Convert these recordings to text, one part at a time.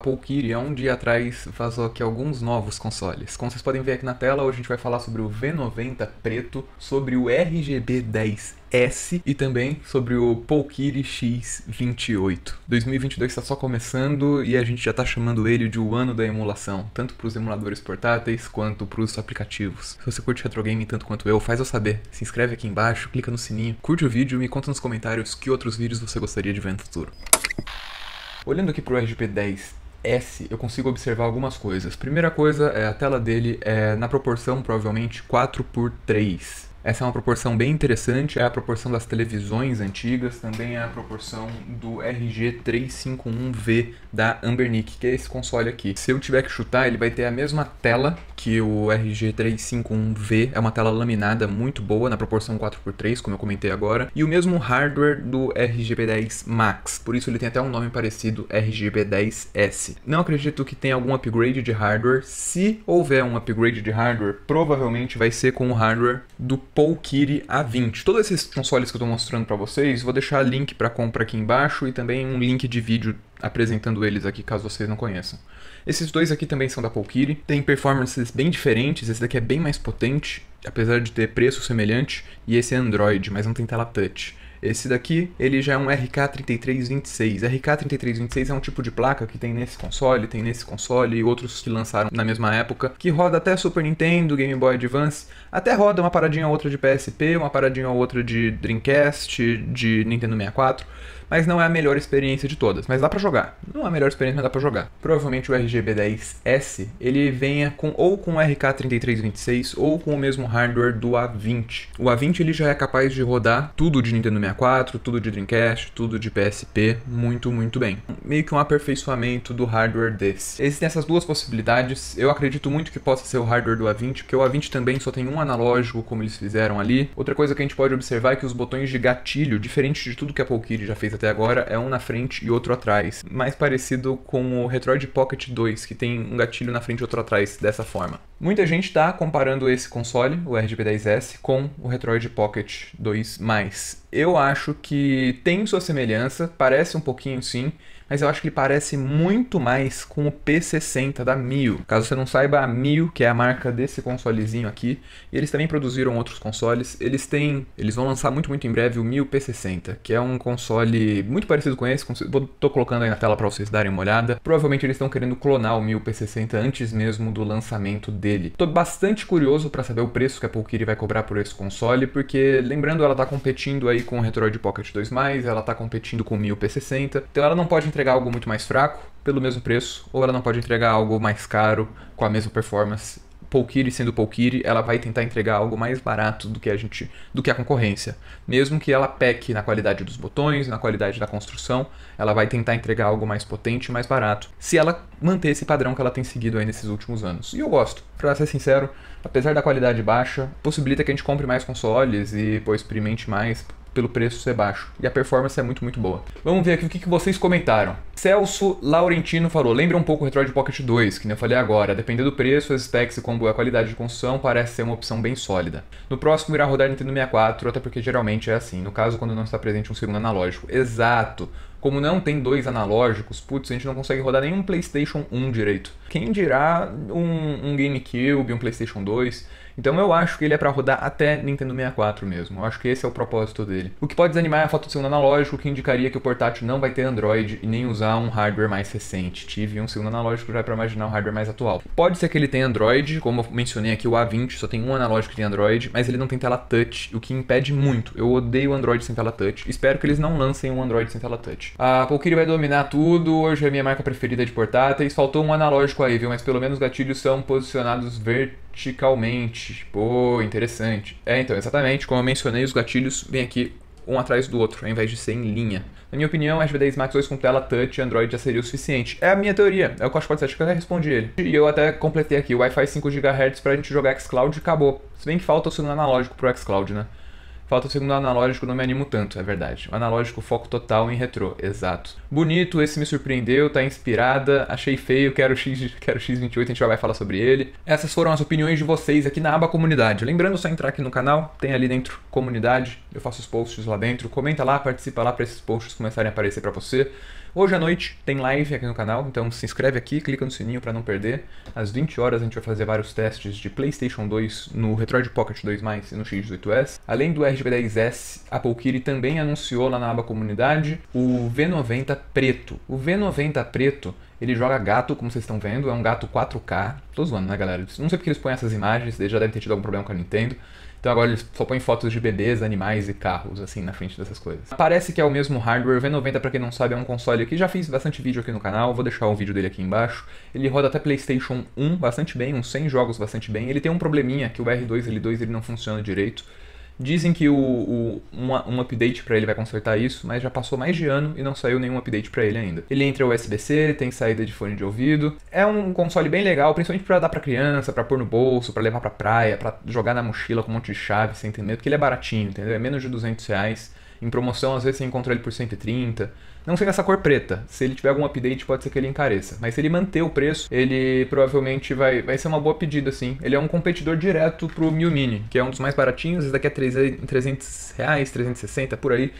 Polkiri, há um dia atrás vazou aqui alguns novos consoles. Como vocês podem ver aqui na tela, hoje a gente vai falar sobre o V90 preto, sobre o RGB 10 S e também sobre o Polkiri X28. 2022 está só começando e a gente já está chamando ele de o ano da emulação, tanto para os emuladores portáteis quanto para os aplicativos. Se você curte retro game tanto quanto eu, faz eu saber. Se inscreve aqui embaixo, clica no sininho, curte o vídeo e me conta nos comentários que outros vídeos você gostaria de ver no futuro. Olhando aqui para o RGB 10 S eu consigo observar algumas coisas. Primeira coisa é a tela dele é na proporção provavelmente 4 por 3. Essa é uma proporção bem interessante, é a proporção das televisões antigas, também é a proporção do RG351V da Ambernic, que é esse console aqui. Se eu tiver que chutar, ele vai ter a mesma tela que o RG351V é uma tela laminada muito boa, na proporção 4x3, como eu comentei agora, e o mesmo hardware do RGB10 Max, por isso ele tem até um nome parecido, RGB10S. Não acredito que tenha algum upgrade de hardware, se houver um upgrade de hardware, provavelmente vai ser com o hardware do Polkiri A20. Todos esses consoles que eu estou mostrando para vocês, vou deixar link para compra aqui embaixo e também um link de vídeo apresentando eles aqui, caso vocês não conheçam. Esses dois aqui também são da Polkiri, tem performances bem diferentes, esse daqui é bem mais potente, apesar de ter preço semelhante, e esse é Android, mas não tem tela touch. Esse daqui, ele já é um RK3326. RK3326 é um tipo de placa que tem nesse console, tem nesse console e outros que lançaram na mesma época, que roda até Super Nintendo, Game Boy Advance, até roda uma paradinha ou outra de PSP, uma paradinha ou outra de Dreamcast, de Nintendo 64 mas não é a melhor experiência de todas. Mas dá para jogar. Não é a melhor experiência, mas dá para jogar. Provavelmente o RGB10S ele venha com ou com o RK3326 ou com o mesmo hardware do A20. O A20 ele já é capaz de rodar tudo de Nintendo 64, tudo de Dreamcast, tudo de PSP, muito, muito bem. Meio que um aperfeiçoamento do hardware desse. Existem essas duas possibilidades. Eu acredito muito que possa ser o hardware do A20, porque o A20 também só tem um analógico, como eles fizeram ali. Outra coisa que a gente pode observar é que os botões de gatilho, diferente de tudo que a Polkiri já fez até agora é um na frente e outro atrás, mais parecido com o Retroid Pocket 2, que tem um gatilho na frente e outro atrás dessa forma. Muita gente está comparando esse console, o RGB10S, com o Retroid Pocket 2+. Eu acho que tem sua semelhança, parece um pouquinho sim, mas eu acho que ele parece muito mais com o P60 da Mio. Caso você não saiba, a Mio, que é a marca desse consolezinho aqui, eles também produziram outros consoles. Eles têm, eles vão lançar muito muito em breve o Mio P60, que é um console muito parecido com esse, Estou colocando aí na tela para vocês darem uma olhada. Provavelmente eles estão querendo clonar o Mio P60 antes mesmo do lançamento dele. Estou bastante curioso para saber o preço que a Valkyrie vai cobrar por esse console, porque lembrando, ela está competindo aí com o Retroid Pocket 2+, ela está competindo com o Mio P60, então ela não pode entregar algo muito mais fraco pelo mesmo preço, ou ela não pode entregar algo mais caro com a mesma performance. Polkiri sendo Polkiri, ela vai tentar entregar algo mais barato do que a gente, do que a concorrência. Mesmo que ela peque na qualidade dos botões, na qualidade da construção, ela vai tentar entregar algo mais potente, mais barato, se ela manter esse padrão que ela tem seguido aí nesses últimos anos. E eu gosto, para ser sincero, apesar da qualidade baixa, possibilita que a gente compre mais consoles e pô, experimente mais, pelo preço ser baixo. E a performance é muito, muito boa. Vamos ver aqui o que, que vocês comentaram. Celso Laurentino falou, lembra um pouco o Retroid Pocket 2, que nem eu falei agora. Dependendo do preço, as specs e com é a qualidade de construção, parece ser uma opção bem sólida. No próximo irá rodar Nintendo 64, até porque geralmente é assim. No caso, quando não está presente um segundo analógico. Exato. Como não tem dois analógicos, putz, a gente não consegue rodar nenhum PlayStation 1 direito. Quem dirá um, um GameCube, um PlayStation 2? Então eu acho que ele é para rodar até Nintendo 64 mesmo. Eu acho que esse é o propósito dele. O que pode desanimar é a falta do sinal analógico, que indicaria que o portátil não vai ter Android e nem usar um hardware mais recente. Tive um segundo analógico já para imaginar um hardware mais atual. Pode ser que ele tenha Android, como eu mencionei aqui, o A20 só tem um analógico que tem Android, mas ele não tem tela touch, o que impede muito. Eu odeio Android sem tela touch. Espero que eles não lancem um Android sem tela touch. A ah, Valkyrie vai dominar tudo, hoje é a minha marca preferida de portáteis. Faltou um analógico aí, viu? Mas pelo menos os gatilhos são posicionados verticalmente. Pô, interessante. É, então, exatamente, como eu mencionei, os gatilhos vêm aqui um atrás do outro, ao invés de ser em linha. Na minha opinião, a SB10 Max 2 com tela touch Android já seria o suficiente. É a minha teoria, é o que eu acho que pode ser, acho que eu até respondi ele. E eu até completei aqui, Wi-Fi 5 GHz pra gente jogar xCloud acabou. Se bem que falta o sinal analógico pro xCloud, né? Falta o segundo analógico, não me animo tanto, é verdade. O analógico, foco total em retrô, exato. Bonito, esse me surpreendeu, tá inspirada, achei feio, quero X, quero X28, a gente já vai falar sobre ele. Essas foram as opiniões de vocês aqui na aba comunidade. Lembrando só entrar aqui no canal, tem ali dentro comunidade, eu faço os posts lá dentro, comenta lá, participa lá para esses posts começarem a aparecer para você. Hoje à noite tem live aqui no canal, então se inscreve aqui, clica no sininho para não perder. Às 20 horas a gente vai fazer vários testes de PlayStation 2 no Retroid Pocket 2 e no X18S. Além do RGB10S, a Polkiri também anunciou lá na aba comunidade o V90 preto. O V90 preto ele joga gato, como vocês estão vendo, é um gato 4K. Tô zoando, né, galera? Não sei porque eles põem essas imagens, já deve ter tido algum problema com a Nintendo. Então agora eles só põem fotos de bebês, animais e carros, assim, na frente dessas coisas. Parece que é o mesmo hardware. O V90, pra quem não sabe, é um console que já fiz bastante vídeo aqui no canal. Vou deixar o um vídeo dele aqui embaixo. Ele roda até PlayStation 1 bastante bem, uns 100 jogos bastante bem. Ele tem um probleminha que o R2 L2 ele não funciona direito. Dizem que o, o uma, um update para ele vai consertar isso, mas já passou mais de ano e não saiu nenhum update para ele ainda. Ele entra USB-C, tem saída de fone de ouvido. É um console bem legal, principalmente para dar para criança, para pôr no bolso, para levar para praia, para jogar na mochila com um monte de chave, sem entender, porque ele é baratinho, entendeu? É menos de 200 reais. Em promoção, às vezes você encontra ele por 130. Não sei nessa cor preta. Se ele tiver algum update, pode ser que ele encareça. Mas se ele manter o preço, ele provavelmente vai, vai ser uma boa pedida, sim. Ele é um competidor direto pro Miu Mini, que é um dos mais baratinhos. Esse daqui é 300 reais, 360, por aí.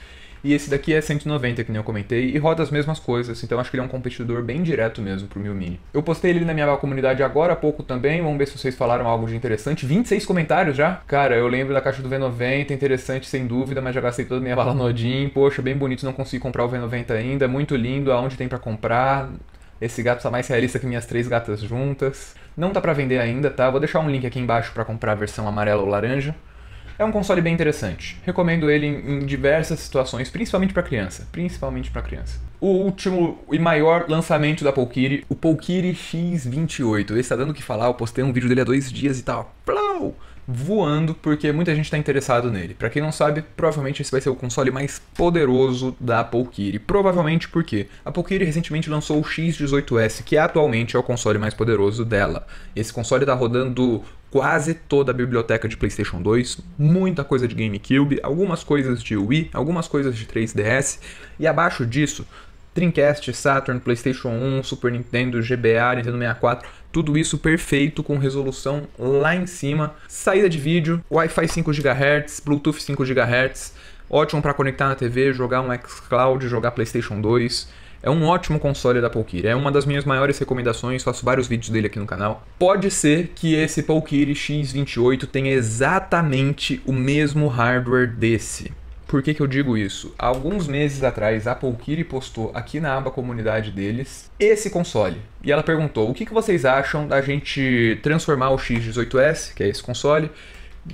E esse daqui é 190, que nem eu comentei, e roda as mesmas coisas, então acho que ele é um competidor bem direto mesmo pro Mi Mini. Eu postei ele na minha comunidade agora há pouco também, vamos ver se vocês falaram algo de interessante. 26 comentários já? Cara, eu lembro da caixa do V90, interessante sem dúvida, mas já gastei toda a minha bala no Odin. Poxa, bem bonito, não consegui comprar o V90 ainda, muito lindo, aonde tem para comprar? Esse gato tá mais realista que minhas três gatas juntas. Não tá para vender ainda, tá? Vou deixar um link aqui embaixo para comprar a versão amarela ou laranja. É um console bem interessante. Recomendo ele em, em diversas situações, principalmente para criança, principalmente para criança. O último e maior lançamento da Polkiri, o Polkiri X28. Esse tá dando o que falar, eu postei um vídeo dele há dois dias e tal. Plau! voando porque muita gente está interessado nele. Para quem não sabe, provavelmente esse vai ser o console mais poderoso da Apple Provavelmente porque a Apple recentemente lançou o X18S, que atualmente é o console mais poderoso dela. Esse console está rodando quase toda a biblioteca de PlayStation 2, muita coisa de GameCube, algumas coisas de Wii, algumas coisas de 3DS, e abaixo disso Dreamcast, Saturn, PlayStation 1, Super Nintendo, GBA, Nintendo 64, tudo isso perfeito com resolução lá em cima, saída de vídeo, Wi-Fi 5 GHz, Bluetooth 5 GHz, ótimo para conectar na TV, jogar um xCloud, jogar PlayStation 2. É um ótimo console da Palkiri, é uma das minhas maiores recomendações, faço vários vídeos dele aqui no canal. Pode ser que esse Palkiri X28 tenha exatamente o mesmo hardware desse. Por que, que eu digo isso? Há alguns meses atrás, a Polkiri postou aqui na aba comunidade deles esse console. E ela perguntou: o que, que vocês acham da gente transformar o X18S, que é esse console,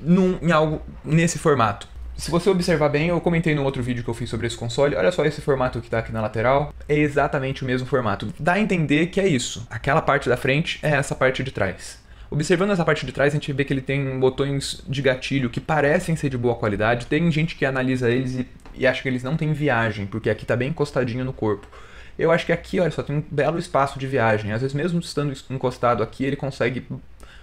num, em algo nesse formato? Se você observar bem, eu comentei no outro vídeo que eu fiz sobre esse console, olha só esse formato que tá aqui na lateral, é exatamente o mesmo formato. Dá a entender que é isso. Aquela parte da frente é essa parte de trás. Observando essa parte de trás, a gente vê que ele tem botões de gatilho que parecem ser de boa qualidade. Tem gente que analisa eles e, e acha que eles não têm viagem, porque aqui está bem encostadinho no corpo. Eu acho que aqui, olha só, tem um belo espaço de viagem. Às vezes, mesmo estando encostado aqui, ele consegue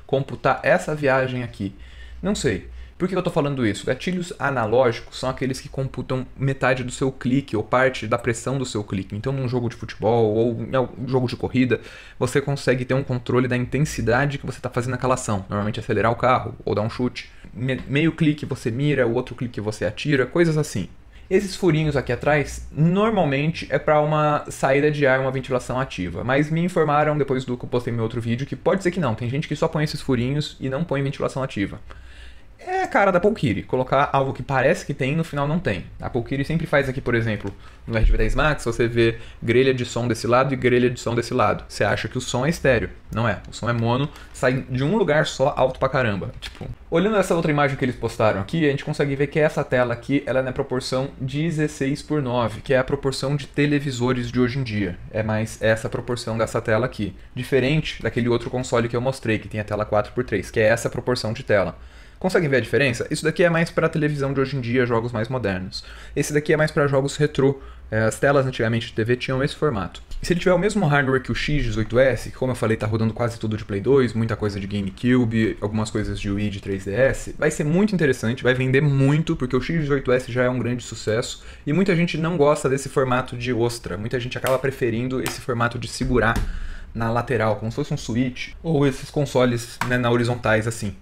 computar essa viagem aqui. Não sei. Por que eu estou falando isso? Gatilhos analógicos são aqueles que computam metade do seu clique ou parte da pressão do seu clique. Então, num jogo de futebol ou em algum jogo de corrida, você consegue ter um controle da intensidade que você está fazendo aquela ação. Normalmente, acelerar o carro ou dar um chute. Me meio clique você mira, o outro clique você atira, coisas assim. Esses furinhos aqui atrás normalmente é para uma saída de ar, uma ventilação ativa, mas me informaram depois do que eu postei meu outro vídeo que pode ser que não, tem gente que só põe esses furinhos e não põe ventilação ativa é a cara da Polkiri. Colocar algo que parece que tem e no final não tem. A Polkiri sempre faz aqui, por exemplo, no RGB10 Max, você vê grelha de som desse lado e grelha de som desse lado. Você acha que o som é estéreo. Não é. O som é mono, sai de um lugar só alto pra caramba. Tipo, olhando essa outra imagem que eles postaram aqui, a gente consegue ver que essa tela aqui, ela é na proporção 16 por 9, que é a proporção de televisores de hoje em dia. É mais essa proporção dessa tela aqui. Diferente daquele outro console que eu mostrei, que tem a tela 4 por 3, que é essa proporção de tela. Conseguem ver a diferença? Isso daqui é mais para televisão de hoje em dia, jogos mais modernos. Esse daqui é mais para jogos retrô. É, as telas antigamente de TV tinham esse formato. E se ele tiver o mesmo hardware que o X18S, que como eu falei tá rodando quase tudo de Play 2, muita coisa de GameCube, algumas coisas de Wii de 3DS, vai ser muito interessante, vai vender muito, porque o X18S já é um grande sucesso e muita gente não gosta desse formato de ostra, muita gente acaba preferindo esse formato de segurar na lateral, como se fosse um Switch, ou esses consoles né, na horizontais assim.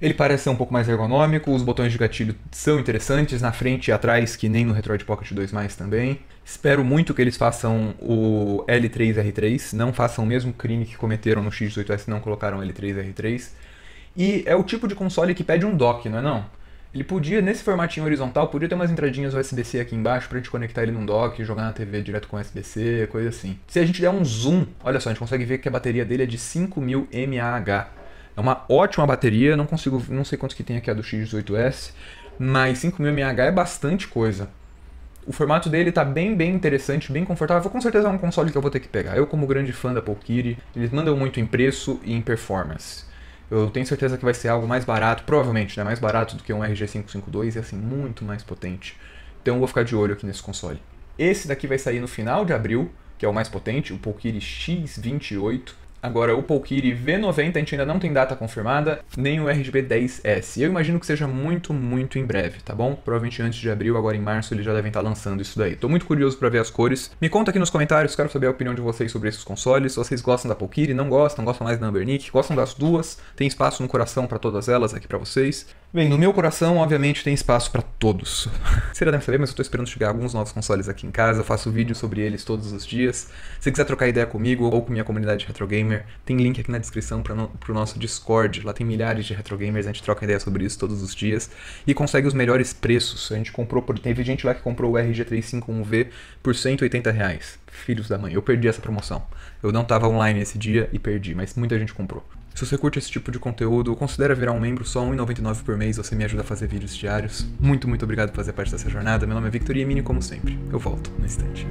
Ele parece ser um pouco mais ergonômico, os botões de gatilho são interessantes, na frente e atrás, que nem no Retroid Pocket 2 mais também. Espero muito que eles façam o L3R3, não façam o mesmo crime que cometeram no X18S e não colocaram L3R3. E é o tipo de console que pede um dock, não é não? Ele podia, nesse formatinho horizontal, podia ter umas entradinhas USB-C aqui embaixo pra gente conectar ele num dock, jogar na TV direto com USB-C, coisa assim. Se a gente der um zoom, olha só, a gente consegue ver que a bateria dele é de 5000 mAh. É uma ótima bateria, não consigo, não sei quantos que tem aqui a do X18S, mas 5000mAh é bastante coisa. O formato dele tá bem, bem interessante, bem confortável. Com certeza é um console que eu vou ter que pegar. Eu, como grande fã da Polkiri, eles mandam muito em preço e em performance. Eu tenho certeza que vai ser algo mais barato, provavelmente, né? Mais barato do que um RG552 e assim, muito mais potente. Então eu vou ficar de olho aqui nesse console. Esse daqui vai sair no final de abril, que é o mais potente, o Polkiri X28. Agora, o Polkiri V90 a gente ainda não tem data confirmada, nem o RGB 10S. Eu imagino que seja muito, muito em breve, tá bom? Provavelmente antes de abril, agora em março, eles já devem estar tá lançando isso daí. Tô muito curioso para ver as cores. Me conta aqui nos comentários, quero saber a opinião de vocês sobre esses consoles. Se vocês gostam da Polkiri, não gostam, gostam mais da Ambernic, gostam das duas. Tem espaço no coração para todas elas aqui para vocês. Bem, no meu coração, obviamente, tem espaço para todos. Você já deve saber, mas eu estou esperando chegar alguns novos consoles aqui em casa, eu faço vídeo sobre eles todos os dias. Se quiser trocar ideia comigo ou com minha comunidade retrogamer, tem link aqui na descrição para no, o nosso Discord. Lá tem milhares de retrogamers, a gente troca ideia sobre isso todos os dias e consegue os melhores preços. A gente comprou, por... teve gente lá que comprou o rg 351 v por 180 reais filhos da mãe, eu perdi essa promoção. Eu não estava online esse dia e perdi, mas muita gente comprou. Se você curte esse tipo de conteúdo, considere virar um membro, só R$1,99 por mês, você me ajuda a fazer vídeos diários. Muito, muito obrigado por fazer parte dessa jornada, meu nome é Victoria Mini, como sempre. Eu volto no instante.